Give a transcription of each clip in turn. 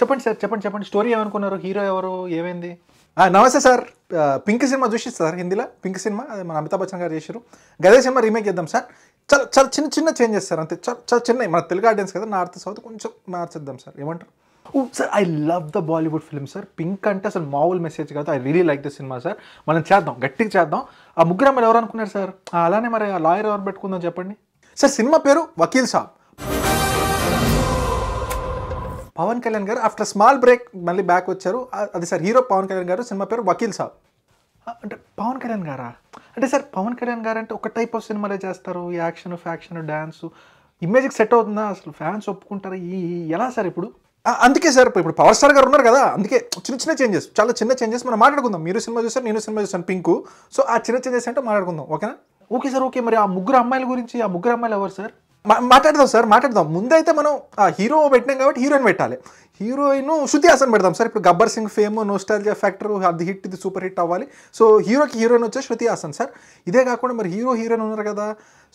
చెప్పండి సార్ చెప్పండి చెప్పండి స్టోరీ ఏమనుకున్నారు హీరో ఎవరు ఏమైంది నమస్తే సార్ పింక్ సినిమా చూసి సార్ హిందీలో పింక్ సినిమా అది మన అమితాబ్ బచ్చన్ గారు చేశారు గదే సినిమా రీమేక్ చేద్దాం సార్ చాలా చాలా చిన్న చిన్న చేంజెస్ సార్ అంతే చాలా చాలా చిన్నవి మన తెలుగు ఆడియన్స్ కదా నార్త్ సౌత్ కొంచెం మార్చేద్దాం సార్ ఏమంటారు sir I love the Bollywood film sir pink అంటే అసలు మామూలు మెసేజ్ కాదు I really like the cinema sir మనం చేద్దాం గట్టిగా చేద్దాం ఆ ముగ్గురు అమ్మాయిలు ఎవరు అనుకున్నారు సార్ అలానే మరి ఆ లాయర్ ఎవరు పెట్టుకుందాం చెప్పండి సార్ సినిమా పేరు వకీల్ సాబ్ Pavan Kalyan garu after small break మళ్ళీ బ్యాక్ వచ్చారు అది సార్ హీరో పవన్ కళ్యాణ్ గారు సినిమా పేరు వకీల్ సాబ్ అంటే పవన్ కళ్యాణ్ గారా అంటే సార్ పవన్ కళ్యాణ్ గారు అంటే ఒక టైప్ ఆఫ్ సినిమాలే చేస్తారు యాక్షన్ ఫ్యాక్షన్ డ్యాన్స్ ఇమేజ్కి సెట్ అవుతుందా అసలు ఫ్యాన్స్ ఒప్పుకుంటారా ఈ ఎలా సార్ ఇప్పుడు అందుకే సార్ ఇప్పుడు పవర్ స్టార్ గారు ఉన్నారు కదా అందుకే చిన్న చిన్న చేంజెస్ చాలా చిన్న చేంజెస్ మనం మాట్లాడుకుందాం మీరు సినిమా చూసారు నేను సినిమా చూసాను పింక్ సో ఆ చిన్న చేంజెస్ అంటే మాట్లాడుకుందాం ఓకేనా ఓకే సార్ ఓకే మరి ఆ ముగ్గురు అమ్మాయిల గురించి ఆ ముగ్గురు అమ్మాయిలు ఎవరు సార్ మాట్లాడదాం సార్ మాట్లాడదాం ముందైతే మనం హీరో పెట్టినాం కాబట్టి హీరోయిన్ పెట్టాలి హీరోయిన్ శృతి హాసన్ పెడదాం సార్ ఇప్పుడు Gabbar Singh fame nostalgia factor అది హిట్ ఇది సూపర్ హిట్ అవ్వాలి సో హీరోకి హీరోయిన్ వచ్చే శృతి హాసన్ సార్ ఇదే కాకుండా మరి హీరో హీరోయిన్ ఉన్నారు కదా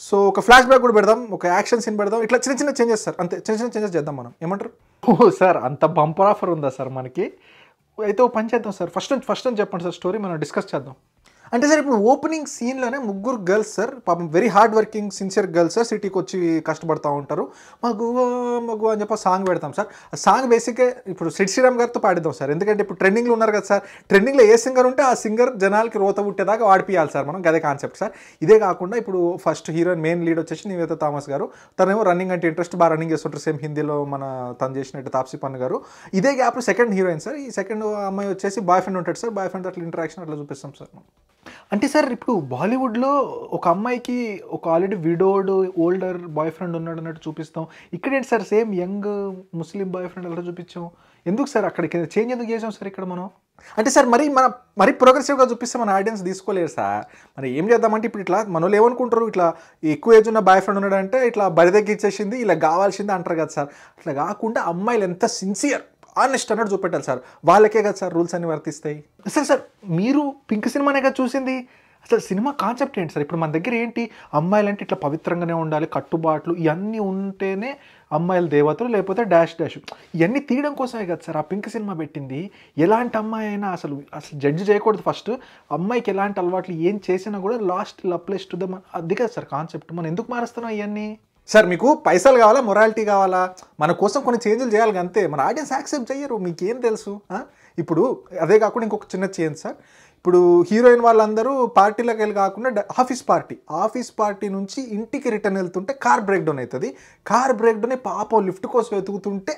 సో ఒక ఫ్లాష్ బ్యాక్ కూడా పెడదాం ఒక యాక్షన్ సీన్ పెడదాం ఇట్లా చిన్న చిన్న చేంజెస్ సార్ అంతే చిన్న చిన్న చేంజెస్ చేద్దాం మనం ఏమంటారు ఓ సార్ అంత బంపర్ ఆఫర్ ఉందా సార్ మనకి అయితే ఓ పని చేద్దాం సార్ ఫస్ట్ నుంచి ఫస్ట్ నుంచి చెప్పండి సార్ స్టోరీ మనం డిస్కస్ చేద్దాం అంటే సార్ ఇప్పుడు ఓపెనింగ్ సీన్లోనే ముగ్గురు గర్ల్స్ సార్ పాపం very hard working sincere girls sir సిటీకి వచ్చి కష్టపడుతూ ఉంటారు మాకు మాకు అని చెప్పి సాంగ్ పెడతాం సార్ ఆ సాంగ్ బేసిక్గా ఇప్పుడు సిడ్ శ్రీరామ్ గారితో పాడిద్దాం సార్ ఎందుకంటే ఇప్పుడు ట్రెండింగ్లో ఉన్నారు కదా సార్ ట్రెండింగ్లో ఏ సింగర్ ఉంటే ఆ సింగర్ జనాలకి రోత పుట్టేదాకా ఆడిపియాలి సార్ మనం గదే కాన్సెప్ట్ సార్ ఇదే కాకుండా ఇప్పుడు ఫస్ట్ హీరోయిన్ మెయిన్ లీడ్ వచ్చేసి నివేత థామస్ గారు తనేమో రన్నింగ్ అంటే ఇంట్రెస్ట్ బాగా రన్నింగ్ చేస్తుంటారు సేమ్ హిందీలో మన తను చేసినట్టు తాప్సీ పన్ను గారు ఇదే గ్యాప్ సెకండ్ హీరోయిన్ సార్ ఈ సెకండ్ అమ్మాయి వచ్చేసి బాయ్ ఫ్రెండ్ ఉంటాడు సార్ బాయ్ ఫ్రెండ్ అట్లా ఇంటరాక్షన్ అట్లా చూపిస్తాం సార్ మనం అంటే సార్ ఇప్పుడు బాలీవుడ్లో ఒక అమ్మాయికి ఒక already widowed older boyfriend ఉన్నాడు అన్నట్టు చూపిస్తాం ఇక్కడేంటి sir same young Muslim boyfriend అలా చూపించాం ఎందుకు సార్ అక్కడ చేంజ్ ఎందుకు చేసాం సార్ ఇక్కడ మనం అంటే సార్ మరి మన మరి ప్రోగ్రెసివ్గా చూపిస్తే మన ఆడియన్స్ తీసుకోలేరు సార్ మరి ఏం చేద్దామంటే ఇప్పుడు ఇట్లా వాళ్ళు ఏమనుకుంటారు ఇట్లా ఎక్కువ ఏజ్ ఉన్న బాయ్ ఫ్రెండ్ ఉన్నాడంటే ఇట్లా బరి ఇచ్చేసింది ఇలా కావాల్సింది అంటారు కదా సార్ అట్లా కాకుండా అమ్మాయిలు ఎంత సిన్సియర్ అనే స్టాండర్డ్ చూపెట్టాలి సార్ వాళ్ళకే కదా సార్ రూల్స్ అన్ని వర్తిస్తాయి సార్ సార్ మీరు పింక్ సినిమానే కదా చూసింది అసలు సినిమా కాన్సెప్ట్ ఏంటి సార్ ఇప్పుడు మన దగ్గర ఏంటి అమ్మాయిలంటే ఇట్లా పవిత్రంగానే ఉండాలి కట్టుబాట్లు ఇవన్నీ ఉంటేనే అమ్మాయిల దేవతలు లేకపోతే డాష్ డాష్ ఇవన్నీ తీయడం కోసమే కదా సార్ ఆ పింక్ సినిమా పెట్టింది ఎలాంటి అమ్మాయి అయినా అసలు అసలు జడ్జి చేయకూడదు ఫస్ట్ అమ్మాయికి ఎలాంటి అలవాట్లు ఏం చేసినా కూడా లాస్ట్ లప్లెస్ టు ద అది కదా సార్ కాన్సెప్ట్ మనం ఎందుకు మారుస్తున్నాం ఇవన్నీ సార్ మీకు పైసలు కావాలా మొరాలిటీ కావాలా మన కోసం కొన్ని చేంజ్లు చేయాలి అంతే మన ఆడియన్స్ యాక్సెప్ట్ చేయరు మీకేం తెలుసు ఇప్పుడు అదే కాకుండా ఇంకొక చిన్న చేంజ్ సార్ ఇప్పుడు హీరోయిన్ వాళ్ళందరూ పార్టీలకు వెళ్ళి కాకుండా ఆఫీస్ పార్టీ ఆఫీస్ పార్టీ నుంచి ఇంటికి రిటర్న్ వెళ్తుంటే కార్ బ్రేక్ డౌన్ అవుతుంది కార్ బ్రేక్ డౌన్ పాపం లిఫ్ట్ కోసం వెతుకుతుంటే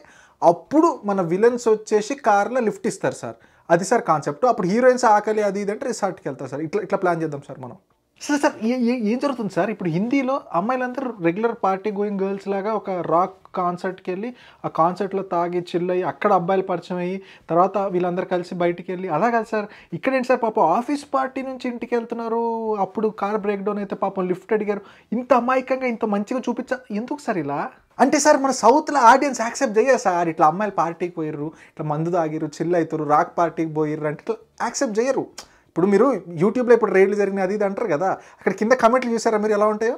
అప్పుడు మన విలన్స్ వచ్చేసి కార్లో లిఫ్ట్ ఇస్తారు సార్ అది సార్ కాన్సెప్ట్ అప్పుడు హీరోయిన్స్ ఆకలి అది ఇది అంటే రిసార్ట్కి వెళ్తారు సార్ ఇట్లా ఇట్లా ప్లాన్ చేద్దాం సార్ మనం సార్ సార్ ఏం జరుగుతుంది సార్ ఇప్పుడు హిందీలో అమ్మాయిలందరూ రెగ్యులర్ పార్టీ గోయింగ్ గర్ల్స్ లాగా ఒక రాక్ కాన్సర్ట్కి వెళ్ళి ఆ కాన్సర్ట్లో తాగి చిల్ అయ్యి అక్కడ అబ్బాయిలు పరిచయం అయ్యి తర్వాత వీళ్ళందరూ కలిసి బయటికి వెళ్ళి అలా కాదు సార్ ఇక్కడేంటి సార్ పాపం ఆఫీస్ పార్టీ నుంచి ఇంటికి వెళ్తున్నారు అప్పుడు కార్ బ్రేక్ డౌన్ అయితే పాపం లిఫ్ట్ అడిగారు ఇంత అమాయకంగా ఇంత మంచిగా చూపించా ఎందుకు సార్ ఇలా అంటే సార్ మన సౌత్లో ఆడియన్స్ యాక్సెప్ట్ చేయరు సార్ ఇట్లా అమ్మాయిలు పార్టీకి పోయిర్రు ఇట్లా మందు తాగిర్రు చిల్ అవుతారు రాక్ పార్టీకి పోయిర్రు అంటే యాక్సెప్ట్ చేయరు ఇప్పుడు మీరు యూట్యూబ్లో ఇప్పుడు రేట్లు జరిగినది అది ఇది అంటారు కదా అక్కడ కింద కమెంట్లు చూసారా మీరు ఎలా ఉంటాయో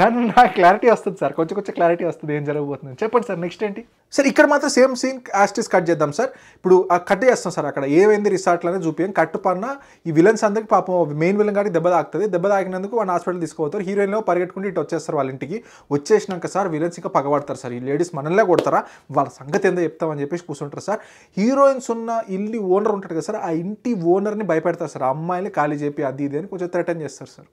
నన్ను నా క్లారిటీ వస్తుంది సార్ కొంచెం కొంచెం క్లారిటీ వస్తుంది ఏం జరగబోతుంది చెప్పండి సార్ నెక్స్ట్ ఏంటి సార్ ఇక్కడ మాత్రం సేమ్ సీన్ యాస్టిస్ కట్ చేద్దాం సార్ ఇప్పుడు కట్ చేస్తాం సార్ అక్కడ ఏమైంది రిసార్ట్లోనే చూపియం కట్టు పన్న ఈ విలన్స్ అందరికి పాపం మెయిన్ విలన్ కానీ దెబ్బ తాగుతుంది దెబ్బ తాకినందుకు వాళ్ళు హాస్పిటల్ తీసుకుపోతారు హీరోయిన్లో పరిగెట్టుకుంటే ఇటు వచ్చేస్తారు వాళ్ళ ఇంటికి వచ్చేసినాక సార్ విలన్స్ ఇంకా పగబడతారు సార్ ఈ లేడీస్ మనల్నే కొడతారా వాళ్ళ సంగతి ఏందో చెప్తామని చెప్పేసి కూర్చుంటారు సార్ హీరోయిన్స్ ఉన్న ఇల్లు ఓనర్ ఉంటాడు కదా సార్ ఆ ఇంటి ఓనర్ని భయపెడతారు సార్ అమ్మాయిని ఖాళీ చెప్పి అది ఇది అని కొంచెం థ్రెటన్ చేస్తారు సార్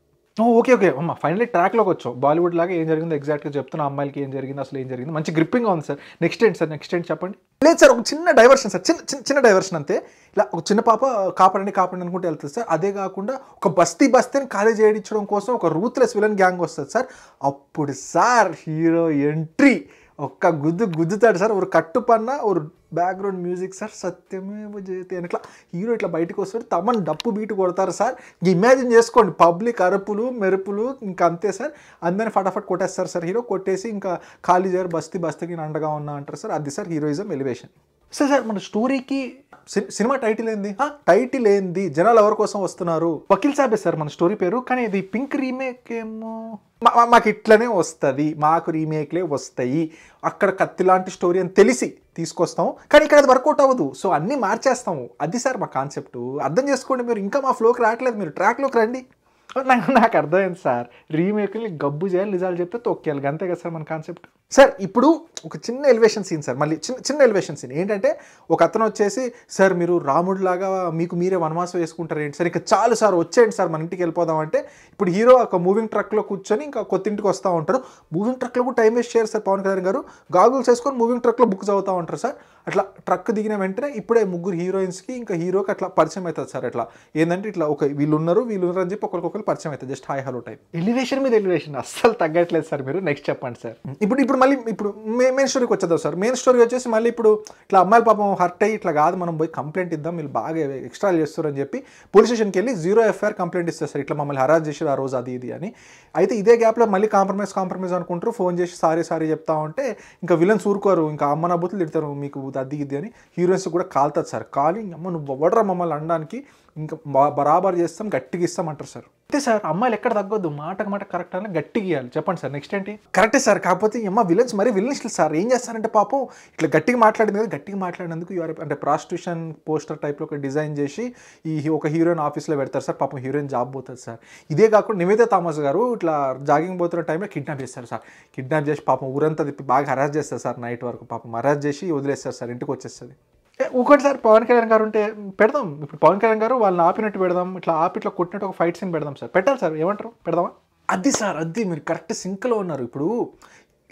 ఓకే ఓకే అమ్మ ఫైనలీ ట్రాక్లోకి వచ్చావు బాలీవుడ్ లాగా ఏం జరిగిందో ఎగ్జాక్ట్గా చెప్తున్నా అమ్మాయిలకి ఏం జరిగింది అసలు ఏం జరిగింది మంచి గ్రిప్పింగ్ ఉంది సార్ నెక్స్ట్ ఏంటి సార్ నెక్స్ట్ ఏంటి చెప్పండి లేదు సార్ ఒక చిన్న డైవర్షన్ సార్ చిన్న చిన్న డైవర్షన్ అంతే ఇలా ఒక చిన్న పాప కాపాడండి కాపాడండి అనుకుంటే వెళ్తుంది సార్ అదే కాకుండా ఒక బస్తీ బస్తీని ఖాళీ చేయించడం కోసం ఒక రూత్లెస్ విలన్ గ్యాంగ్ వస్తుంది సార్ అప్పుడు సార్ హీరో ఎంట్రీ ఒక్క గుద్దు గుద్దుతాడు సార్ ఒక కట్టు పన్న ఒక బ్యాక్గ్రౌండ్ మ్యూజిక్ సార్ సత్యమే జయతే అని ఇట్లా హీరో ఇట్లా బయటకు వస్తాడు తమను డప్పు బీటు కొడతారు సార్ ఇమాజిన్ చేసుకోండి పబ్లిక్ అరుపులు మెరుపులు ఇంకా అంతే సార్ అందరిని ఫటాఫట్ కొట్టేస్తారు సార్ హీరో కొట్టేసి ఇంకా ఖాళీ చేరు బస్తీ బస్తీకి అండగా ఉన్నా అంటారు సార్ అది sir heroism elevation sir sir మన స్టోరీకి సినిమా టైటిల్ ఏంది టైటిల్ ఏంది జనాలు ఎవరి కోసం వస్తున్నారు వకీల్ సాబే సార్ మన స్టోరీ పేరు కానీ ఇది పింక్ రీమేక్ ఏమో మాకు ఇట్లనే వస్తుంది మాకు రీమేక్లే వస్తాయి అక్కడ కత్తి లాంటి స్టోరీ అని తెలిసి తీసుకొస్తాం కానీ ఇక్కడ అది వర్కౌట్ అవ్వదు సో అన్నీ మార్చేస్తాము అది సార్ మా కాన్సెప్ట్ అర్థం చేసుకోండి మీరు ఇంకా మా ఫ్లోకి రావట్లేదు మీరు ట్రాక్లోకి రండి నాకు నాకు అర్థమైంది సార్ రీమేక్ని గబ్బు చేయాలి నిజాలు చెప్తే తొక్కేయాలి అంతే కదా సార్ మన కాన్సెప్ట్ సార్ ఇప్పుడు ఒక చిన్న ఎలివేషన్ సీన్ సార్ మళ్ళీ చిన్న చిన్న ఎలివేషన్ సీన్ ఏంటంటే ఒక అతను వచ్చేసి సార్ మీరు రాముడు లాగా మీకు మీరే వనవాసం వేసుకుంటారు ఏంటి సార్ ఇంకా చాలు సార్ వచ్చేయండి సార్ మన ఇంటికి వెళ్ళిపోదాం అంటే ఇప్పుడు హీరో ఒక మూవింగ్ ట్రక్లో కూర్చొని ఇంకా కొత్త ఇంటికి వస్తూ ఉంటారు మూవింగ్ ట్రక్లో కూడా టైం వేస్ట్ చేయరు సార్ పవన్ కళ్యాణ్ గారు గాగుల్స్ వేసుకొని మూవింగ్ ట్రక్లో బుక్ చదువుతూ ఉంటారు సార్ అట్లా ట్రక్ దిగిన వెంటనే ఇప్పుడే ముగ్గురు హీరోయిన్స్కి ఇంకా హీరోకి అట్లా పరిచయం అవుతుంది సార్ అట్లా ఏంటంటే ఇట్లా ఒక వీళ్ళు ఉన్నారు వీళ్ళు ఉన్నారు అని చెప్పి ఒకరికొకరు పరిచయం అవుతుంది just hi hello type elevation మీద ఎలివేషన్ అస్సలు తగ్గట్లేదు సార్ మీరు నెక్స్ట్ చెప్పండి సార్ ఇప్పుడు ఇప్పుడు మళ్ళీ ఇప్పుడు మెయిన్ స్టోరీకి వచ్చేద్దాం సార్ మెయిన్ స్టోరీ వచ్చేసి మళ్ళీ ఇప్పుడు ఇట్లా అమ్మాయిల పాపం హర్ట్ అయ్యి ఇట్లా కాదు మనం పోయి కంప్లైంట్ ఇద్దాం వీళ్ళు బాగా ఎక్స్ట్రా చేస్తారని చెప్పి పోలీస్ స్టేషన్కి వెళ్ళి జీరో ఎఫ్ఐఆర్ కంప్లైంట్ ఇస్తారు సార్ ఇట్లా మమ్మల్ని హరాజ్ చేసి ఆ రోజు అది ఇది అని అయితే ఇదే గ్యాప్లో మళ్ళీ కాంప్రమైజ్ కాంప్రమైజ్ అనుకుంటారు ఫోన్ చేసి సారీ సారీ చెప్తా ఉంటే ఇంకా విలన్స్ ఊరుకోరు ఇంకా అమ్మ నా బుద్ధులు తిడతారు మీకు అది ఇది అని హీరోయిన్స్ కూడా కాలుతుంది సార్ కాలింగ్ అమ్మ నువ్వు ఎవడరా మమ్మల్ని అనడానికి ఇంకా బరాబర్ చేస్తాం గట్టిగా ఇస్తాం అంటారు సార్ అంతే సార్ అమ్మాయిలు ఎక్కడ తగ్గొద్దు మాటకు మాట కరెక్ట్ అని గట్టి ఇవ్వాలి చెప్పండి సార్ నెక్స్ట్ ఏంటి కరెక్టే సార్ కాకపోతే అమ్మ విలన్స్ మరీ విలన్స్ సార్ ఏం చేస్తారంటే పాపం ఇట్లా గట్టిగా మాట్లాడింది కదా గట్టిగా మాట్లాడినందుకు యూఆర్ అంటే ప్రాస్టిట్యూషన్ పోస్టర్ టైప్లో ఒక డిజైన్ చేసి ఈ ఒక హీరోయిన్ ఆఫీస్లో పెడతారు సార్ పాపం హీరోయిన్ జాబ్ పోతుంది సార్ ఇదే కాకుండా నివేద థామస్ గారు ఇట్లా జాగింగ్ పోతున్న టైంలో కిడ్నాప్ చేస్తారు సార్ కిడ్నాప్ చేసి పాపం ఊరంతా తిప్పి బాగా హరాజ్ చేస్తారు సార్ నైట్ వరకు పాపం హరాజ్ చేసి వదిలేస్తారు సార్ ఇంటికి వచ్చేస్తుంది ఒకటిసారి పవన్ కళ్యాణ్ గారు ఉంటే పెడదాం ఇప్పుడు పవన్ కళ్యాణ్ గారు వాళ్ళని ఆపినట్టు పెడదాం ఇట్లా ఆపి ఇట్లా కొట్టినట్టు ఒక ఫైట్ సీన్ పెడదాం సార్ పెట్టాలి సార్ ఏమంటారు పెడదామా అది సార్ అది మీరు కరెక్ట్ సింక్లో ఉన్నారు ఇప్పుడు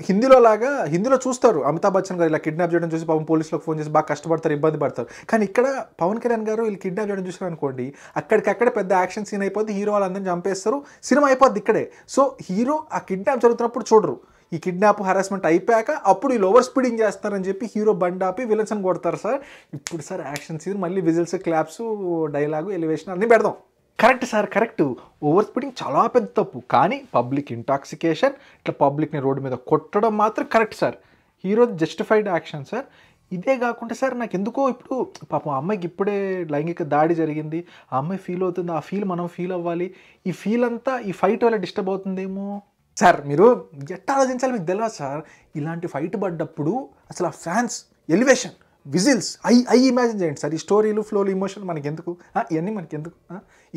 హిందీలో లాగా హిందీలో చూస్తారు అమితాబ్ బచ్చన్ గారు ఇలా కిడ్నాప్ చేయడం చూసి పాపం పోలీసులకు ఫోన్ చేసి బాగా కష్టపడతారు ఇబ్బంది పడతారు కానీ ఇక్కడ పవన్ కళ్యాణ్ గారు వీళ్ళు కిడ్నాప్ చేయడం చూసారు అనుకోండి అక్కడికక్కడ పెద్ద యాక్షన్ సీన్ అయిపోద్ది హీరో వాళ్ళందరినీ చంపేస్తారు సినిమా అయిపోద్ది ఇక్కడే సో హీరో ఆ కిడ్నాప్ జరుగుతున్నప్పుడు చూడరు ఈ కిడ్నాప్ హరాస్మెంట్ అయిపోయాక అప్పుడు ఈ లోవర్ స్పీడింగ్ చేస్తారని చెప్పి హీరో బండ్ ఆపి విలన్స్ అని కొడతారు సార్ ఇప్పుడు సార్ యాక్షన్ సీన్ మళ్ళీ విజిల్స్ క్లాప్స్ డైలాగు ఎలివేషన్ అన్నీ పెడదాం correct sir correct over speeding చాలా పెద్ద తప్పు కానీ పబ్లిక్ ఇంటాక్సికేషన్ ఇట్లా పబ్లిక్ని రోడ్డు మీద కొట్టడం మాత్రం correct sir hero justified action sir ఇదే కాకుండా సార్ నాకు ఎందుకో ఇప్పుడు పాపం అమ్మాయికి ఇప్పుడే లైంగిక దాడి జరిగింది ఆ అమ్మాయి ఫీల్ అవుతుంది ఆ ఫీల్ మనం ఫీల్ అవ్వాలి ఈ ఫీల్ అంతా ఈ ఫైట్ వల్ల డిస్టర్బ్ అవుతుందేమో సార్ మీరు ఎట్లా ఆలోచించాలి మీకు తెలియదు సార్ ఇలాంటి ఫైట్ పడ్డప్పుడు అసలు ఆ fans elevation whistles I I imagine చేయండి సార్ ఈ స్టోరీలు ఫ్లోలు ఇమోషన్ మనకి ఎందుకు ఇవన్నీ మనకి ఎందుకు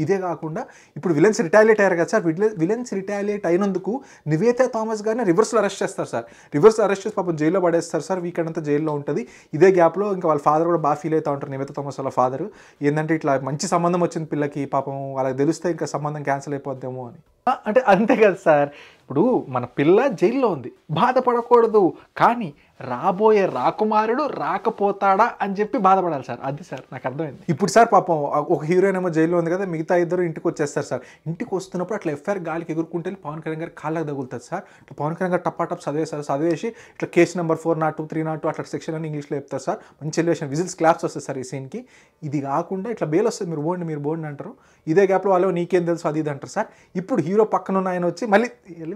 ఇదే కాకుండా ఇప్పుడు విలన్స్ రిటాలియేట్ అయ్యారు కదా సార్ విలన్స్ రిటాలియేట్ అయినందుకు నివేత థామస్ గారిని రివర్స్లో అరెస్ట్ చేస్తారు సార్ రివర్స్ అరెస్ట్ చేసి పాపం జైల్లో పడేస్తారు సార్ వీకెండ్ అంతా జైల్లో ఉంటుంది ఇదే గ్యాప్లో ఇంకా వాళ్ళ ఫాదర్ కూడా బాగా ఫీల్ అవుతూ ఉంటారు నివేత థామస్ వాళ్ళ ఫాదర్ ఏంటంటే ఇట్లా మంచి సంబంధం వచ్చిన పిల్లకి పాపం వాళ్ళకి తెలిస్తే ఇంకా సంబంధం క్యాన్సిల్ అయిపోద్దేమో అని అంటే అంతే కదా సార్ ఇప్పుడు మన పిల్ల జైల్లో ఉంది బాధపడకూడదు కానీ రాబోయే రాకుమారుడు రాకపోతాడా అని చెప్పి బాధపడాలి సార్ అది సార్ నాకు అర్థమైంది ఇప్పుడు సార్ పాపం ఒక హీరోయిన్ ఏమో జైల్లో ఉంది కదా మిగతా ఇద్దరు ఇంటికి వచ్చేస్తారు సార్ ఇంటికి వస్తున్నప్పుడు అట్లా ఎఫ్ఐఆర్ గాలికి ఎగురుకుంటే పవన్ కళ్యాణ్ గారు కాళ్ళకి తగులుతుంది సార్ ఇట్లా పవన్ కళ్యాణ్ గారు టప్ చదివేస్తారు చదివేసి ఇట్లా case number four nought two three nought two అట్లా సెక్షన్ అని ఇంగ్లీష్లో చెప్తారు సార్ మంచి ఎలివేషన్ విజిల్స్ క్లాప్స్ వస్తాయి సార్ ఈ సీన్కి ఇది కాకుండా ఇట్లా బేల్ వస్తుంది మీరు బోండి మీరు బోండి అంటారు ఇదే గ్యాప్లో వాళ్ళు నీకేం తెలుసు అది ఇది అంటారు సార్ ఇప్పుడు హీరో పక్కన ఉన్న ఆయన వచ్చి మళ్ళీ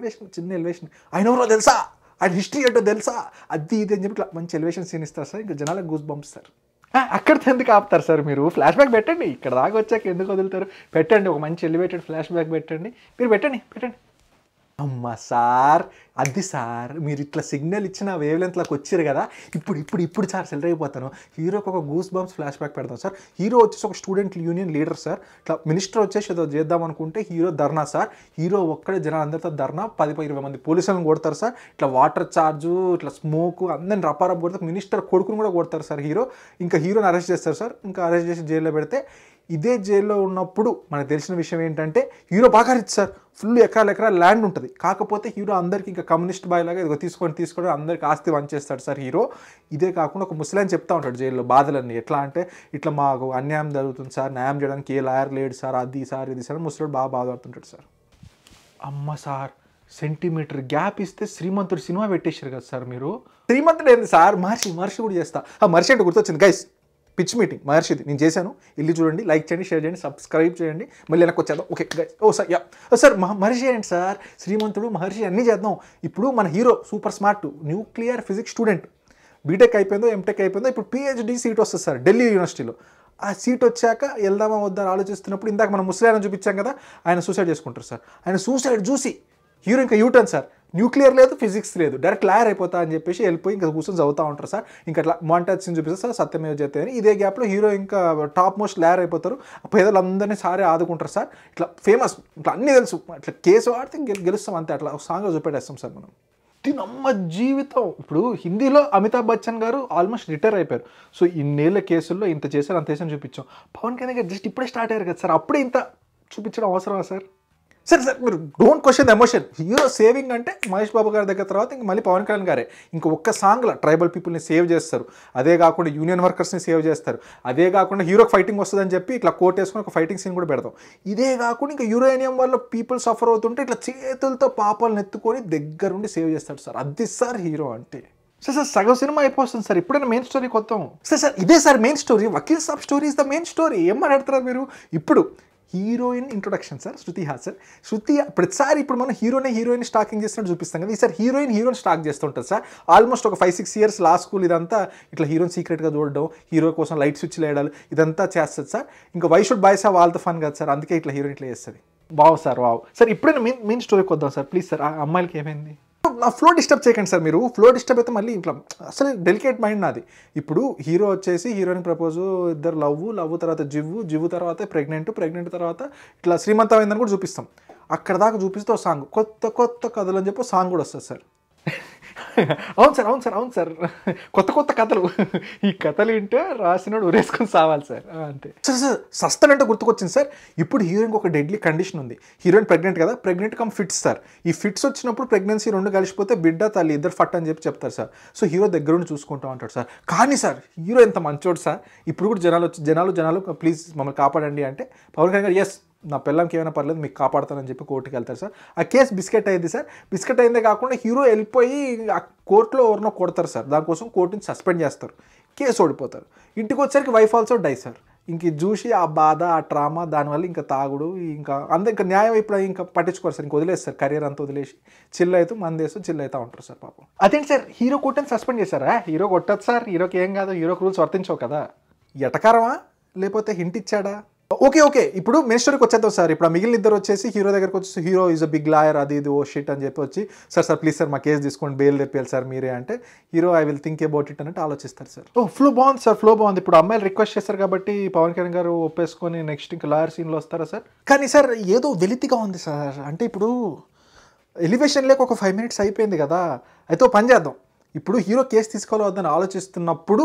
ఎలివేషన్ చిన్న ఎలివేషన్ ఆయన ఎవరో తెలుసా ఆయన హిస్టరీ ఏంటో తెలుసా అది ఇది అని చెప్పి ఇట్లా మంచి ఎలివేషన్ సీన్ ఇస్తారు సార్ ఇంకా జనాలకు గూస్ పంపిస్తారు సార్ అక్కడితో ఎందుకు ఆపుతారు సార్ మీరు ఫ్లాష్ బ్యాక్ పెట్టండి ఇక్కడ దాకా వచ్చాక ఎందుకు వదులుతారు పెట్టండి ఒక మంచి ఎలివేటెడ్ ఫ్లాష్ బ్యాక్ పెట్టండి మీరు పెట్టండి పెట్టండి అమ్మ సార్ అది సార్ మీరు ఇట్లా సిగ్నల్ ఇచ్చిన వేవ్ లెంత్లకు వచ్చారు కదా ఇప్పుడు ఇప్పుడు ఇప్పుడు సార్ సెలెక్ట్ అయిపోతాను హీరోకి ఒక గూస్ బంప్స్ ఫ్లాష్ బ్యాక్ పెడతాం సార్ హీరో వచ్చేసి ఒక స్టూడెంట్ యూనియన్ లీడర్ సార్ ఇట్లా మినిస్టర్ వచ్చేసి ఏదో చేద్దాం అనుకుంటే హీరో ధర్నా సార్ హీరో ఒక్కడే జనాలందరితో ధర్నా పది ఇరవై మంది పోలీసులను కొడతారు సార్ ఇట్లా వాటర్ ఛార్జు ఇట్లా స్మోక్ అందరిని రపారప్ కొడతారు మినిస్టర్ కొడుకును కూడా కొడతారు సార్ హీరో ఇంకా హీరోని అరెస్ట్ చేస్తారు సార్ ఇంకా అరెస్ట్ చేసి జైల్లో పెడితే ఇదే జైల్లో ఉన్నప్పుడు మనకు తెలిసిన విషయం ఏంటంటే హీరో బాగా రిచ్ సార్ ఫుల్ ఎకరాల ఎకరాల ల్యాండ్ ఉంటుంది కాకపోతే హీరో అందరికీ ఇంకా కమ్యూనిస్ట్ బాయ్ లాగా ఇదిగో తీసుకొని తీసుకొని అందరికి ఆస్తి వంచేస్తాడు సార్ హీరో ఇదే కాకుండా ఒక ముసలాయని చెప్తా ఉంటాడు జైల్లో బాధలన్నీ ఎట్లా అంటే ఇట్లా మాకు అన్యాయం జరుగుతుంది సార్ న్యాయం చేయడానికి ఏ లాయర్ లేడు సార్ అది సార్ ఇది సార్ ముసలాడు బాగా బాధపడుతుంటాడు సార్ అమ్మ సార్ సెంటీమీటర్ గ్యాప్ ఇస్తే శ్రీమంతుడు సినిమా పెట్టేశారు కదా సార్ మీరు శ్రీమంతుడు ఏంది సార్ మహర్షి మహర్షి కూడా చేస్తా ఆ మహర్షి అంటే గుర్తొచ్చింది గైస్ పిచ్ మీటింగ్ మహర్షిది నేను చేశాను ఇల్లు చూడండి లైక్ చేయండి షేర్ చేయండి సబ్స్క్రైబ్ చేయండి మళ్ళీ వెనక్కి వచ్చేద్దాం okay oh sir yeah sir Maharshi ఏంటి సార్ శ్రీమంతుడు మహర్షి అన్నీ చేద్దాం ఇప్పుడు మన hero super smart nuclear physics student BTech అయిపోయిందో ఎంటెక్ అయిపోయిందో ఇప్పుడు పిహెచ్డి సీట్ వస్తుంది సార్ ఢిల్లీ యూనివర్సిటీలో ఆ సీట్ వచ్చాక వెళ్దామా వద్దని ఆలోచిస్తున్నప్పుడు ఇందాక మనం ముసలి చూపించాం కదా ఆయన సూసైడ్ చేసుకుంటారు సార్ ఆయన సూసైడ్ చూసి హీరో ఇంకా యూటర్న్ సార్ న్యూక్లియర్ లేదు ఫిజిక్స్ లేదు డైరెక్ట్ లాయర్ అయిపోతా అని చెప్పేసి వెళ్ళిపోయి ఇంకా కూర్చొని చదువుతూ ఉంటారు సార్ ఇంకా అట్లా మాంటాజ్ సీన్ చూపిస్తారు సార్ సత్యమే జయతే అని ఇదే గ్యాప్లో హీరో ఇంకా టాప్ మోస్ట్ లాయర్ అయిపోతారు పేదలందరినీ సారే ఆదుకుంటారు సార్ ఇట్లా ఫేమస్ ఇట్లా అన్నీ తెలుసు అట్లా కేసు ఆడితే గెలుస్తాం అంతే అట్లా ఒక సాంగ్ చూపెట్టేస్తాం సార్ మనం తినమ్మ జీవితం ఇప్పుడు హిందీలో అమితాబ్ బచ్చన్ గారు ఆల్మోస్ట్ రిటైర్ అయిపోయారు సో ఇన్నేళ్ళ కేసుల్లో ఇంత చేశారు అంత చేసాను చూపించాం పవన్ కళ్యాణ్ గారు జస్ట్ ఇప్పుడే స్టార్ట్ అయ్యారు కదా సార్ అప్పుడే ఇంత చూపించడం అవసరమా సార్ సరే సార్ మీరు don't question the emotion hero saving అంటే మహేష్ బాబు గారి దగ్గర తర్వాత ఇంక మళ్ళీ పవన్ కళ్యాణ్ గారే ఇంక ఒక్క సాంగ్లో ట్రైబల్ పీపుల్ని సేవ్ చేస్తారు అదే కాకుండా యూనియన్ వర్కర్స్ని సేవ్ చేస్తారు అదే కాకుండా హీరోకి ఫైటింగ్ వస్తుందని చెప్పి ఇట్లా కోట్ వేసుకొని ఒక ఫైటింగ్ సీన్ కూడా పెడతాం ఇదే కాకుండా ఇంకా యురేనియం వల్ల పీపుల్ సఫర్ అవుతుంటే ఇట్లా చేతులతో పాపాలను ఎత్తుకొని దగ్గరుండి సేవ్ చేస్తాడు సార్ అది సార్ హీరో అంటే సార్ సార్ సగం సినిమా అయిపోతుంది సార్ ఇప్పుడైనా మెయిన్ స్టోరీకి వద్దాం సార్ సార్ ఇదే sir main story Vakeel Saab story is the main story ఏం మాట్లాడతారు మీరు ఇప్పుడు heroine introduction sir Shruti Haasan Shruti ప్రతిసారి ఇప్పుడు మనం హీరోనే హీరోయిన్ స్టాకింగ్ చేస్తున్నట్టు చూపిస్తాం కదా ఈసారి హీరోయిన్ హీరోయిన్ స్టాక్ చేస్తుంటుంది సార్ ఆల్మోస్ట్ ఒక five six years last school ఇదంతా ఇట్లా హీరోయిన్ సీక్రెట్గా చూడడం హీరో కోసం లైట్ స్విచ్ వేయడాలు ఇదంతా చేస్తుంది సార్ ఇంకా వైషుడ్ షుడ్ సార్ వాళ్ళతో ఫన్ కదా సార్ అందుకే ఇట్లా హీరోయిన్ ఇట్లా చేస్తుంది బావు సార్ వావ్ సార్ ఇప్పుడే మెయిన్ మెయిన్ స్టోరీకి వద్దాం సార్ ప్లీజ్ సార్ ఆ అమ్మాయిలకి ఏమైంది ఫ్లో డిస్టర్బ్ చేయకండి సార్ మీరు ఫ్లో డిస్టర్బ్ అయితే మళ్ళీ ఇట్లా అసలు డెలికేట్ మైండ్ నాది ఇప్పుడు హీరో వచ్చేసి హీరోయిన్ ప్రపోజు ఇద్దరు లవ్ లవ్ తర్వాత జివ్వు జివ్వు తర్వాత ప్రెగ్నెంట్ ప్రెగ్నెంట్ తర్వాత ఇట్లా శ్రీమంతమైందని కూడా చూపిస్తాం అక్కడ దాకా చూపిస్తే సాంగ్ కొత్త కొత్త కథలు అని చెప్పి సాంగ్ కూడా వస్తుంది సార్ అవును సార్ అవును సార్ అవును సార్ కొత్త కొత్త కథలు ఈ కథలు వింటే రాసినోడు ఉరేసుకొని సావాలి సార్ అంతే సార్ సార్ సస్తానంటే గుర్తుకొచ్చింది సార్ ఇప్పుడు హీరోయిన్కి ఒక డెడ్లీ కండిషన్ ఉంది హీరోయిన్ ప్రెగ్నెంట్ కదా ప్రెగ్నెంట్ కమ్ ఫిట్స్ సార్ ఈ ఫిట్స్ వచ్చినప్పుడు ప్రెగ్నెన్సీ రెండు కలిసిపోతే బిడ్డ తల్లి ఇద్దరు ఫట్ అని చెప్పి చెప్తారు సార్ సో హీరో దగ్గర ఉండి చూసుకుంటాం అంటాడు సార్ కానీ సార్ హీరో ఎంత మంచోడు సార్ ఇప్పుడు కూడా జనాలు వచ్చి జనాలు జనాలు ప్లీజ్ మమ్మల్ని కాపాడండి అంటే పవన్ కళ్యాణ్ గారు ఎస్ నా పిల్లలకి ఏమైనా పర్లేదు మీకు కాపాడతానని చెప్పి కోర్టుకి వెళ్తారు సార్ ఆ కేసు బిస్కెట్ అయింది సార్ బిస్కెట్ అయిందే కాకుండా హీరో వెళ్ళిపోయి ఆ కోర్టులో ఎవరినో కొడతారు సార్ దానికోసం కోర్టుని సస్పెండ్ చేస్తారు కేసు ఓడిపోతారు ఇంటికి వచ్చేసరికి వైఫ్ ఆల్సో డై సార్ ఇంక చూసి ఆ బాధ ఆ ట్రామా దానివల్ల ఇంకా తాగుడు ఇంకా అంత ఇంకా న్యాయం ఇప్పుడు ఇంకా పట్టించుకోరు సార్ ఇంకా సార్ కెరీర్ అంతా వదిలేసి చిల్ అవుతూ మంది వేస్తూ చిల్ అవుతూ ఉంటారు సార్ పాపం అదేంటి సార్ హీరో కొట్టని సస్పెండ్ చేశారా హీరో కొట్టదు సార్ హీరోకి ఏం కాదు హీరోకి రూల్స్ వర్తించవు కదా ఎటకారమా లేకపోతే హింట్ ఇచ్చాడా ఓకే ఓకే ఇప్పుడు మినిస్టర్కి వచ్చేద్దాం సార్ ఇప్పుడు మిగిలిన ఇద్దరు వచ్చేసి హీరో దగ్గరకు వచ్చేసి hero is a big lawyer అది ఇది ఓ షీట్ అని చెప్పి వచ్చి సార్ సార్ ప్లీజ్ సార్ మా కేసు తీసుకోండి బెయిల్ తెప్పాలి సార్ మీరే అంటే hero I will think about it అన్నట్టు ఆలోచిస్తారు సార్ ఓ ఫ్లో బాగుంది సార్ ఫ్లో బాగుంది ఇప్పుడు అమ్మాయిలు రిక్వెస్ట్ చేస్తారు కాబట్టి పవన్ కళ్యాణ్ గారు ఒప్పేసుకొని నెక్స్ట్ ఇంకా లాయర్ సీన్లో వస్తారా సార్ కానీ సార్ ఏదో వెలితిగా ఉంది సార్ అంటే ఇప్పుడు ఎలివేషన్ లేక ఒక ఫైవ్ మినిట్స్ అయిపోయింది కదా అయితే పని చేద్దాం ఇప్పుడు హీరో కేసు తీసుకోవాలి వద్దని ఆలోచిస్తున్నప్పుడు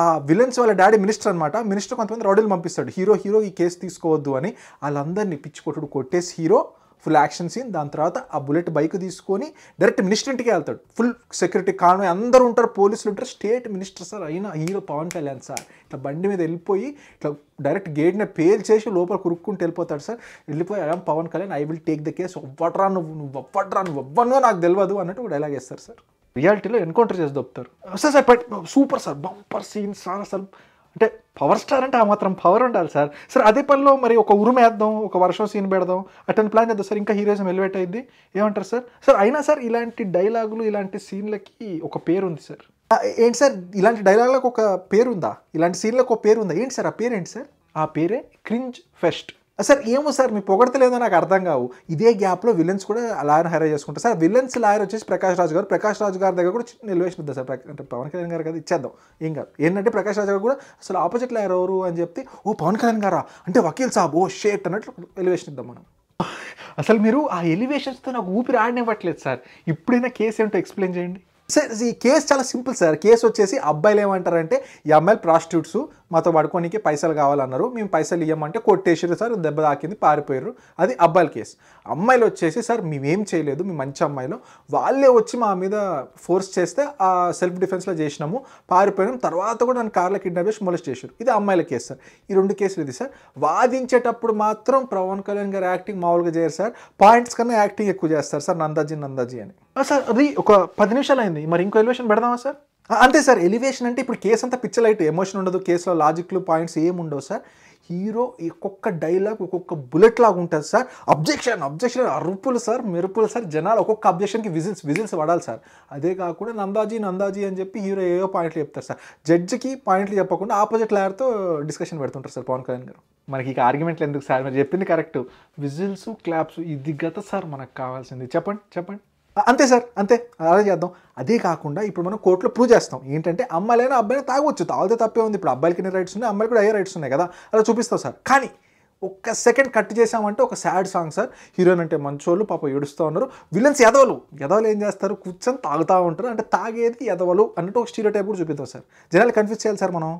ఆ విలన్స్ వాళ్ళ డాడీ మినిస్టర్ అనమాట మినిస్టర్ కొంతమంది రౌడీలు పంపిస్తాడు హీరో హీరో ఈ కేసు తీసుకోవద్దు అని వాళ్ళందరినీ పిచ్చి కొట్టుడు కొట్టేసి హీరో ఫుల్ యాక్షన్ సీన్ దాని తర్వాత ఆ బుల్లెట్ బైక్ తీసుకొని డైరెక్ట్ మినిస్టర్ ఇంటికి వెళ్తాడు ఫుల్ సెక్యూరిటీ కాన్వే అందరూ ఉంటారు పోలీసులు ఉంటారు స్టేట్ మినిస్టర్ సార్ అయినా హీరో పవన్ కళ్యాణ్ సార్ ఇట్లా బండి మీద వెళ్ళిపోయి ఇట్లా డైరెక్ట్ గేట్ని పేల్ చేసి లోపల కురుక్కుంటూ వెళ్ళిపోతాడు సార్ వెళ్ళిపోయి I Pawan Kalyan I will take the case ఒవ్వట్రా నువ్వు నువ్వు ఒవ్వట్రా నువ్వు ఒవ్వనో నాకు తెలియదు అన్నట్టు ఒక డైలాగ్ వేస్తారు సార్ రియాలిటీలో ఎన్కౌంటర్ చేసి దొప్పుతారు sir sir super sir bumper scene sir అసలు అంటే పవర్ స్టార్ అంటే ఆ మాత్రం పవర్ ఉండాలి సార్ సార్ అదే పనిలో మరి ఒక ఉరుమేద్దాం ఒక వర్షం సీన్ పెడదాం అటెండ్ ప్లాన్ చేద్దాం సార్ ఇంకా హీరోయిజం ఎలివేట్ అయింది ఏమంటారు సార్ సార్ అయినా సార్ ఇలాంటి డైలాగులు ఇలాంటి సీన్లకి ఒక పేరు ఉంది సార్ ఏంటి సార్ ఇలాంటి డైలాగులకు ఒక పేరుందా ఇలాంటి సీన్లకు ఒక పేరు ఉందా ఏంటి సార్ ఆ పేరేంటి సార్ ఆ పేరే క్రింజ్ ఫెస్ట్ సార్ ఏమో సార్ మీ పొగడతలేదో నాకు అర్థం కావు ఇదే గ్యాప్లో విలన్స్ కూడా లాయర్ హైర్ చేసుకుంటారు సార్ విలన్స్ లాయర్ వచ్చేసి ప్రకాష్ రాజు గారు ప్రకాష్ రాజు గారి దగ్గర కూడా చిన్న ఉంది సార్ అంటే పవన్ కళ్యాణ్ గారు కదా ఇచ్చేద్దాం ఏం కాదు ఏంటంటే ప్రకాష్ రాజు గారు కూడా అసలు ఆపోజిట్ లాయర్ ఎవరు అని చెప్తే ఓ పవన్ కళ్యాణ్ గారా అంటే వకీల్ సాబ్ ఓ షేట్ అన్నట్లు ఎలివేషన్ ఇద్దాం మనం అసలు మీరు ఆ ఎలివేషన్స్తో నాకు ఊపిరి ఆడనివ్వట్లేదు సార్ ఇప్పుడైనా కేసు ఏంటో ఎక్స్ప్లెయిన్ చేయండి సార్ ఈ కేసు చాలా సింపుల్ సార్ కేసు వచ్చేసి అబ్బాయిలు ఏమంటారంటే ఈ అమ్మాయిలు ప్రాస్టిట్యూట్స్ మాతో పడుకోనికి పైసలు కావాలన్నారు మేము పైసలు ఇవ్వమంటే కొట్టేసారు సార్ దెబ్బ తాకింది పారిపోయారు అది అబ్బాయిల కేసు అమ్మాయిలు వచ్చేసి సార్ మేమేం చేయలేదు మేము మంచి అమ్మాయిలు వాళ్ళే వచ్చి మా మీద ఫోర్స్ చేస్తే ఆ సెల్ఫ్ డిఫెన్స్లో చేసినాము పారిపోయినాం తర్వాత కూడా నన్ను కార్లో కిడ్నాప్ చేసి మొలెస్ట్ చేశారు ఇది అమ్మాయిల కేసు సార్ ఈ రెండు కేసులు ఇది సార్ వాదించేటప్పుడు మాత్రం పవన్ కళ్యాణ్ గారు యాక్టింగ్ మామూలుగా చేయరు సార్ పాయింట్స్ కన్నా యాక్టింగ్ ఎక్కువ చేస్తారు సార్ నందాజీ నందాజీ అని సార్ అది ఒక పది నిమిషాలు అయింది మరి ఇంకో ఎలివేషన్ పెడదామా సార్ అంతే సార్ ఎలివేషన్ అంటే ఇప్పుడు కేసు అంతా పిచ్చలైట్ ఎమోషన్ ఉండదు కేసులో లాజిక్లు పాయింట్స్ ఏమి ఉండవు సార్ హీరో ఒక్కొక్క డైలాగ్ ఒక్కొక్క బుల్లెట్ లాగా ఉంటుంది సార్ అబ్జెక్షన్ అబ్జెక్షన్ అరుపులు సార్ మెరుపులు సార్ జనాలు ఒక్కొక్క అబ్జెక్షన్కి విజిల్స్ విజిల్స్ పడాలి సార్ అదే కాకుండా నందాజీ నందాజీ అని చెప్పి హీరో ఏవో పాయింట్లు చెప్తారు సార్ జడ్జికి పాయింట్లు చెప్పకుండా ఆపోజిట్ లేయర్తో డిస్కషన్ పెడుతుంటారు సార్ పవన్ కళ్యాణ్ గారు మనకి ఇక ఆర్గ్యుమెంట్లు ఎందుకు సార్ మీరు చెప్పింది కరెక్ట్ విజిల్స్ క్లాప్స్ ఇది గత సార్ మనకు కావాల్సింది చెప్పండి చెప్పండి అంతే సార్ అంతే అలా చేద్దాం అదే కాకుండా ఇప్పుడు మనం కోర్టులో ప్రూవ్ చేస్తాం ఏంటంటే అమ్మాయిలైనా అబ్బాయిని తాగొచ్చు తాగితే తప్పే ఉంది ఇప్పుడు అబ్బాయిలకి రైట్స్ ఉన్నాయి అమ్మాయి కూడా అయ్యే రైట్స్ ఉన్నాయి కదా అలా చూపిస్తాం సార్ కానీ ఒక్క సెకండ్ కట్ చేసామంటే ఒక సాడ్ సాంగ్ సార్ హీరోయిన్ అంటే మంచోళ్ళు పాప ఏడుస్తూ ఉన్నారు విలన్స్ ఎదవలు ఎదవలు ఏం చేస్తారు కూర్చొని తాగుతూ ఉంటారు అంటే తాగేది ఎదవలు అన్నట్టు ఒక స్టీరియో టైప్ కూడా చూపిద్దాం సార్ జనాలు కన్ఫ్యూజ్ చేయాలి సార్ మనం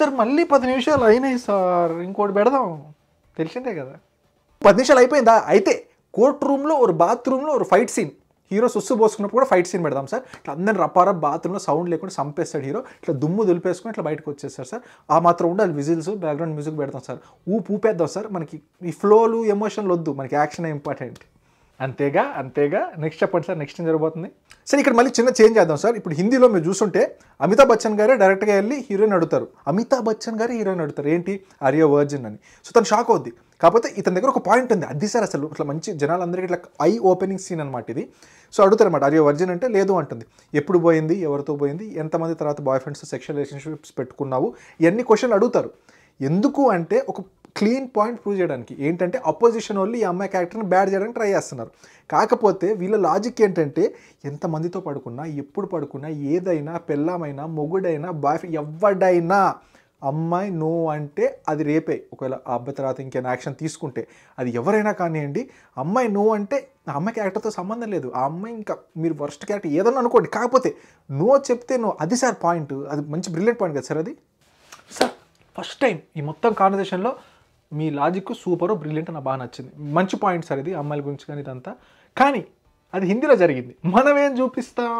సార్ మళ్ళీ పది నిమిషాలు అయినాయి సార్ ఇంకోటి పెడదాం తెలిసిందే కదా పది నిమిషాలు అయిపోయిందా అయితే కోర్ట్ రూమ్లో ఒక బాత్రూంలో ఒక ఫైట్ సీన్ హీరో సుస్సు పోసుకున్నప్పుడు కూడా ఫైట్ సీన్ పెడదాం సార్ ఇట్లా అందరిని రపారప్ బాత్రూంలో సౌండ్ లేకుండా చంపేస్తాడు హీరో ఇట్లా దుమ్ము దులిపేసుకుని ఇట్లా బయటకు వచ్చేస్తారు సార్ ఆ మాత్రం ఉండాలి విజిల్స్ బ్యాక్గ్రౌండ్ మ్యూజిక్ పెడతాం సార్ ఊపు ఊపేద్దాం సార్ మనకి ఈ ఫ్లోలు ఎమోషన్లు వద్దు మనకి యాక్షన్ ఇంపార్టెంట్ అంతేగా అంతేగా నెక్స్ట్ చెప్పండి సార్ నెక్స్ట్ ఏం జరగబోతుంది సరే ఇక్కడ మళ్ళీ చిన్న చేంజ్ చేద్దాం సార్ ఇప్పుడు హిందీలో మీరు చూస్తుంటే అమితాబ్ బచ్చన్ గారే డైరెక్ట్గా వెళ్ళి హీరోయిన్ అడుగుతారు అమితాబ్ బచ్చన్ గారే హీరోయిన్ అడుగుతారు ఏంటి ఆర్యో వర్జిన్ అని సో తను షాక్ అవుద్ది కాకపోతే ఇతని దగ్గర ఒక పాయింట్ ఉంది అది సార్ అసలు ఇట్లా మంచి జనాలందరికీ ఇట్లా ఐ ఓపెనింగ్ సీన్ అనమాట ఇది సో అడుగుతారనమాట అరే వర్జిన్ అంటే లేదు అంటుంది ఎప్పుడు పోయింది ఎవరితో పోయింది ఎంతమంది తర్వాత బాయ్ ఫ్రెండ్స్ సెక్షువల్ రిలేషన్షిప్స్ పెట్టుకున్నావు ఇవన్నీ క్వశ్చన్లు అడుగుతారు ఎందుకు అంటే ఒక క్లీన్ పాయింట్ ప్రూవ్ చేయడానికి ఏంటంటే అపోజిషన్ వాళ్ళు ఈ అమ్మాయి క్యారెక్టర్ని బ్యాడ్ చేయడానికి ట్రై చేస్తున్నారు కాకపోతే వీళ్ళ లాజిక్ ఏంటంటే ఎంతమందితో పడుకున్నా ఎప్పుడు పడుకున్నా ఏదైనా పెళ్ళామైనా మొగుడైనా బాయ్ ఎవడైనా అమ్మాయి నో అంటే అది రేపే ఒకవేళ ఆ అబ్బాయి తర్వాత ఇంకేనా యాక్షన్ తీసుకుంటే అది ఎవరైనా కానివ్వండి అమ్మాయి నో అంటే ఆ అమ్మాయి క్యారెక్టర్తో సంబంధం లేదు ఆ అమ్మాయి ఇంకా మీరు వర్స్ట్ క్యారెక్టర్ ఏదన్నా అనుకోండి కాకపోతే నో చెప్తే నో అది సార్ పాయింట్ అది మంచి బ్రిలియంట్ పాయింట్ కదా సార్ అది సార్ ఫస్ట్ టైం ఈ మొత్తం కాన్వర్జేషన్లో మీ లాజిక్ సూపర్ బ్రిలియంట్ నాకు బాగా నచ్చింది మంచి పాయింట్ సార్ ఇది అమ్మాయిల గురించి కానీ ఇదంతా కానీ అది హిందీలో జరిగింది మనం ఏం చూపిస్తాం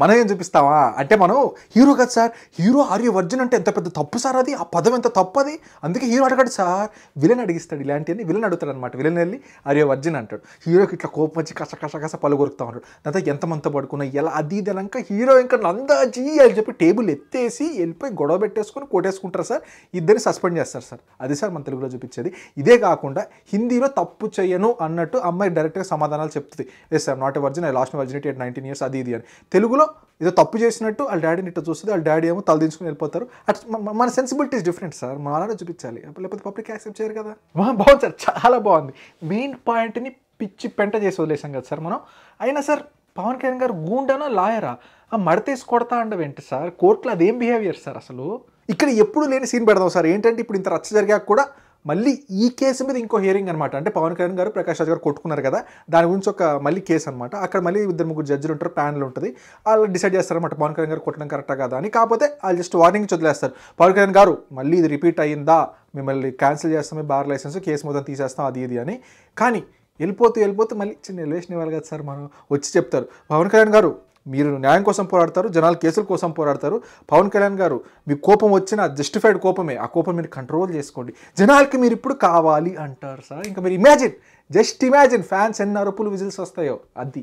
మనం ఏం చూపిస్తావా అంటే మనం హీరో కదా సార్ హీరో వర్జున్ అంటే ఎంత పెద్ద తప్పు సార్ అది ఆ పదం ఎంత తప్పు అది అందుకే హీరో అడగాడు సార్ విలన్ అడిగిస్తాడు ఇలాంటివన్నీ విలన్ అడుగుతాడు అనమాట విలన్ వెళ్ళి ఆర్య వర్జున్ అంటాడు హీరోకి ఇట్లా కోపం వచ్చి కస కస కస పలుగొరుకుతా ఉంటాడు దాంతో ఎంతమంత పడుకున్నా ఎలా అది ఇది అనక హీరో ఇంకా నందాజీ అని చెప్పి టేబుల్ ఎత్తేసి వెళ్ళిపోయి గొడవ పెట్టేసుకొని కొట్టేసుకుంటారు సార్ ఇద్దరిని సస్పెండ్ చేస్తారు సార్ అది సార్ మన తెలుగులో చూపించేది ఇదే కాకుండా హిందీలో తప్పు చేయను అన్నట్టు అమ్మాయి డైరెక్ట్గా సమాధానాలు చెప్తుంది yes sir not a virgin I lost virginity at nineteen years అది ఇది అని తెలుగులో ఏదో తప్పు చేసినట్టు వాళ్ళ డాడీని ఇట్లా చూస్తుంది వాళ్ళ డాడీ ఏమో తలదించుకుని వెళ్ళిపోతారు అట్ మన సెన్సిబిలిటీస్ డిఫరెంట్ సార్ మనం అలానే చూపించాలి లేకపోతే పబ్లిక్ యాక్సెప్ట్ చేయరు కదా బాగుంది సార్ చాలా బాగుంది మెయిన్ పాయింట్ని పిచ్చి పెంట చేసి వదిలేసాం కదా సార్ మనం అయినా సార్ పవన్ కళ్యాణ్ గారు గూండానా లాయరా ఆ మడతేసి కొడతా ఏంటి సార్ కోర్టులో అదేం బిహేవియర్ సార్ అసలు ఇక్కడ ఎప్పుడు లేని సీన్ పెడదాం సార్ ఏంటంటే ఇప్పుడు ఇంత రచ్చ జరిగాక కూడా మళ్ళీ ఈ కేసు మీద ఇంకో హియరింగ్ అనమాట అంటే పవన్ కళ్యాణ్ గారు ప్రకాష్ రాజ్ గారు కొట్టుకున్నారు కదా దాని గురించి ఒక మళ్ళీ కేసు అనమాట అక్కడ మళ్ళీ ఇద్దరు ముగ్గురు జడ్జిలు ఉంటారు ప్యానల్ ఉంటుంది వాళ్ళు డిసైడ్ చేస్తారనమాట పవన్ కళ్యాణ్ గారు కొట్టడం కరెక్టా కదా అని కాకపోతే వాళ్ళు జస్ట్ వార్నింగ్ వదిలేస్తారు పవన్ కళ్యాణ్ గారు మళ్ళీ ఇది రిపీట్ అయ్యిందా మిమ్మల్ని క్యాన్సిల్ చేస్తామే బార్ లైసెన్స్ కేసు మొత్తం తీసేస్తాం అది ఇది అని కానీ వెళ్ళిపోతూ వెళ్ళిపోతే మళ్ళీ చిన్న ఎలివేషన్ ఇవ్వాలి కదా సార్ మనం వచ్చి చెప్తారు పవన్ కళ్యాణ్ గారు మీరు న్యాయం కోసం పోరాడతారు జనాలు కేసుల కోసం పోరాడతారు పవన్ కళ్యాణ్ గారు మీ కోపం వచ్చిన జస్టిఫైడ్ కోపమే ఆ కోపం మీరు కంట్రోల్ చేసుకోండి జనాలకి మీరు ఇప్పుడు కావాలి అంటారు సార్ ఇంకా మీరు ఇమాజిన్ జస్ట్ ఇమాజిన్ ఫ్యాన్స్ ఎన్ని అరుపులు విజిల్స్ వస్తాయో అది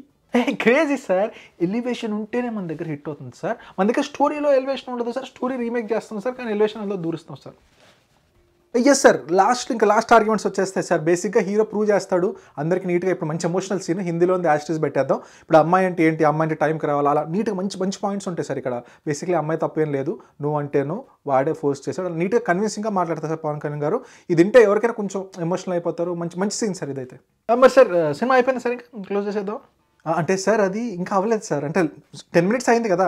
క్రేజీ సార్ ఎలివేషన్ ఉంటేనే మన దగ్గర హిట్ అవుతుంది సార్ మన దగ్గర స్టోరీలో ఎలివేషన్ ఉండదు సార్ స్టోరీ రీమేక్ చేస్తాం సార్ కానీ ఎలివేషన్ అందులో దూరుస్తాం సార్ ఎస్ సార్ లాస్ట్ ఇంకా లాస్ట్ ఆర్గ్యుమెంట్స్ వచ్చేస్తాయి సార్ బేసిక్గా హీరో ప్రూవ్ చేస్తాడు అందరికీ నీట్గా ఇప్పుడు మంచి ఎమోషనల్ సీన్ హిందీలో ఉంది యాస్ట్రీస్ పెట్టేద్దాం ఇప్పుడు అమ్మాయి అంటే ఏంటి అమ్మాయి అంటే టైంకి రావాలి అలా నీట్గా మంచి మంచి పాయింట్స్ ఉంటాయి సార్ ఇక్కడ బేసిక్లీ అమ్మాయి తప్పేం లేదు నువ్వు అంటేను వాడే ఫోర్స్ చేశాడు నీట్గా కన్విన్సింగ్గా మాట్లాడతారు సార్ పవన్ కళ్యాణ్ గారు ఇది ఇంటే ఎవరికైనా కొంచెం ఎమోషనల్ అయిపోతారు మంచి మంచి సీన్ సార్ ఇదైతే మరి సార్ uh, సినిమా అయిపోయింది సార్ ఇంకా క్లోజ్ చేసేద్దాం అంటే సార్ అది ఇంకా అవ్వలేదు సార్ అంటే టెన్ మినిట్స్ అయింది కదా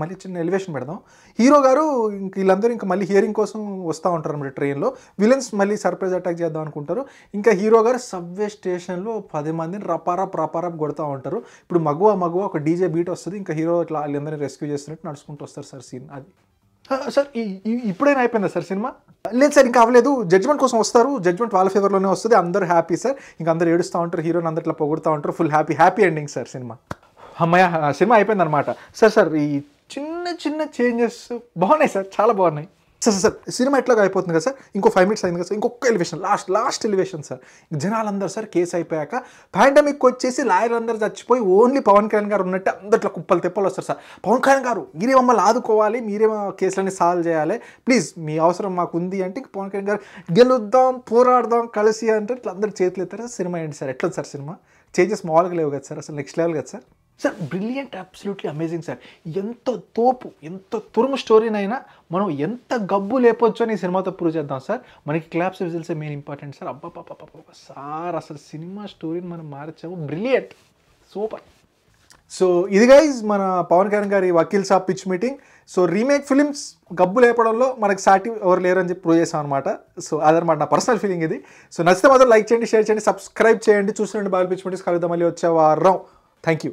మళ్ళీ చిన్న ఎలివేషన్ పెడదాం హీరో గారు ఇంక వీళ్ళందరూ ఇంకా మళ్ళీ హియరింగ్ కోసం వస్తూ ఉంటారు అనమాట ట్రైన్లో విలన్స్ మళ్ళీ సర్ప్రైజ్ అటాక్ చేద్దాం అనుకుంటారు ఇంకా హీరో గారు సబ్వే స్టేషన్లో పది మందిని రపారప్ రపారప్ కొడుతూ ఉంటారు ఇప్పుడు మగువ మగువ ఒక డీజే బీట్ వస్తుంది ఇంకా హీరో ఇట్లా వీళ్ళందరినీ రెస్క్యూ చేస్తున్నట్టు నడుచుకుంటూ వస్తారు సార్ సీన్ అది సార్ ఇప్పుడైనా అయిపోయిందా సార్ సినిమా లేదు సార్ ఇంకా అవ్వలేదు జడ్జ్మెంట్ కోసం వస్తారు జడ్జ్మెంట్ వాళ్ళ ఫేవర్లోనే వస్తుంది అందరూ హ్యాపీ సార్ ఇంకా అందరూ ఏడుస్తూ ఉంటారు హీరోని అందరిలో పొగుడుతూ ఉంటారు full happy happy ending sir సినిమా అమ్మాయ సినిమా అయిపోయింది అనమాట సార్ సార్ ఈ చిన్న చిన్న చేంజెస్ బాగున్నాయి సార్ చాలా బాగున్నాయి సార్ సార్ సినిమా ఎట్లాగా అయిపోతుంది కదా సార్ ఇంకో ఫైవ్ మినిట్స్ అయింది కదా సార్ ఇంకొక elevation last last elevation sir జనాలందరూ సార్ కేసు అయిపోయాక పాండమిక్ వచ్చేసి లాయర్లందరూ చచ్చిపోయి ఓన్లీ పవన్ కళ్యాణ్ గారు ఉన్నట్టు అందట్లో కుప్పలు తెప్పలు వస్తారు సార్ పవన్ కళ్యాణ్ గారు మీరే మమ్మల్ని ఆదుకోవాలి మీరే కేసులన్నీ సాల్వ్ చేయాలి ప్లీజ్ మీ అవసరం మాకు ఉంది అంటే పవన్ కళ్యాణ్ గారు గెలుద్దాం పోరాడదాం కలిసి అంటే ఇట్లా అందరు చేతులు ఎత్తారు సినిమా ఏంటి సార్ ఎట్లా సార్ సినిమా చేంజెస్ మామూలుగా లేవు కదా సార్ అసలు నెక్స్ట్ లెవెల్ కదా sir sir brilliant absolutely amazing sir ఎంత తోపు ఎంత తురుము స్టోరీనైనా మనం ఎంత గబ్బు లేపొచ్చు అని సినిమాతో ప్రూవ్ చేద్దాం సార్ మనకి క్లాప్స్ విజిల్సే మెయిన్ ఇంపార్టెంట్ సార్ అబ్బా పాప సార్ అసలు సినిమా స్టోరీని మనం మార్చాము బ్రిలియంట్ సూపర్ సో ఇది గైజ్ మన పవన్ కళ్యాణ్ గారి Vakeel Saab pitch meeting so remake films గబ్బు లేపడంలో మనకు సాటి ఎవరు లేరు అని చెప్పి ప్రూవ్ చేసాం అనమాట సో అదనమాట నా పర్సనల్ ఫీలింగ్ ఇది సో నచ్చితే మాత్రం లైక్ చేయండి షేర్ చేయండి సబ్స్క్రైబ్ చేయండి చూసినండి బాగా పిచ్ మీటింగ్స్ కలుగుతాం మళ్ళీ వచ్చే వారం థ్యాంక్ యూ